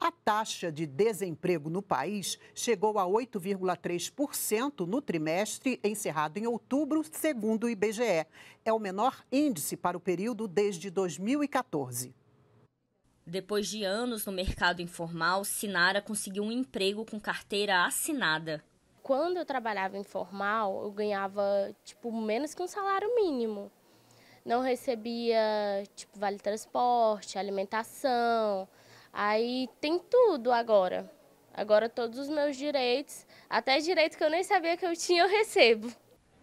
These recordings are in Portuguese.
A taxa de desemprego no país chegou a 8,3% no trimestre encerrado em outubro, segundo o IBGE. É o menor índice para o período desde 2014. Depois de anos no mercado informal, Sinara conseguiu um emprego com carteira assinada. Quando eu trabalhava informal, eu ganhava tipo menos que um salário mínimo. Não recebia tipo vale transporte, alimentação, Aí tem tudo agora. Agora todos os meus direitos, até direito que eu nem sabia que eu tinha, eu recebo.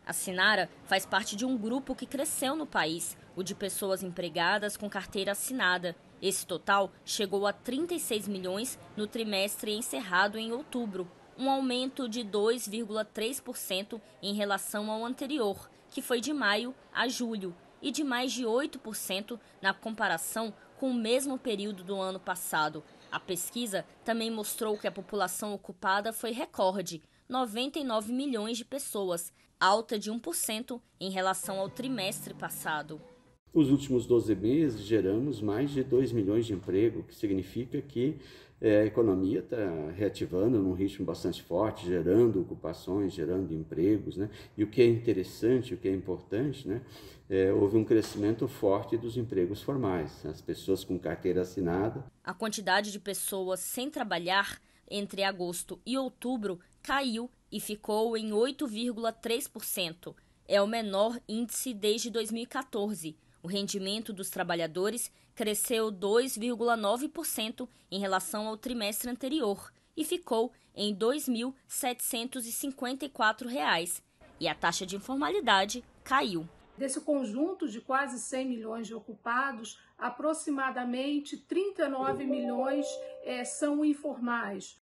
A Sinara faz parte de um grupo que cresceu no país, o de pessoas empregadas com carteira assinada. Esse total chegou a 36 milhões no trimestre encerrado em outubro, um aumento de 2,3% em relação ao anterior, que foi de maio a julho, e de mais de 8% na comparação com o mesmo período do ano passado. A pesquisa também mostrou que a população ocupada foi recorde, 99 milhões de pessoas, alta de 1% em relação ao trimestre passado. Nos últimos 12 meses, geramos mais de 2 milhões de emprego, o que significa que é, a economia está reativando num ritmo bastante forte, gerando ocupações, gerando empregos. Né? E o que é interessante, o que é importante, né? É, houve um crescimento forte dos empregos formais, as pessoas com carteira assinada. A quantidade de pessoas sem trabalhar entre agosto e outubro caiu e ficou em 8,3%. É o menor índice desde 2014 o rendimento dos trabalhadores cresceu 2,9% em relação ao trimestre anterior e ficou em R$ 2.754. E a taxa de informalidade caiu. Desse conjunto de quase 100 milhões de ocupados, aproximadamente 39 milhões é, são informais,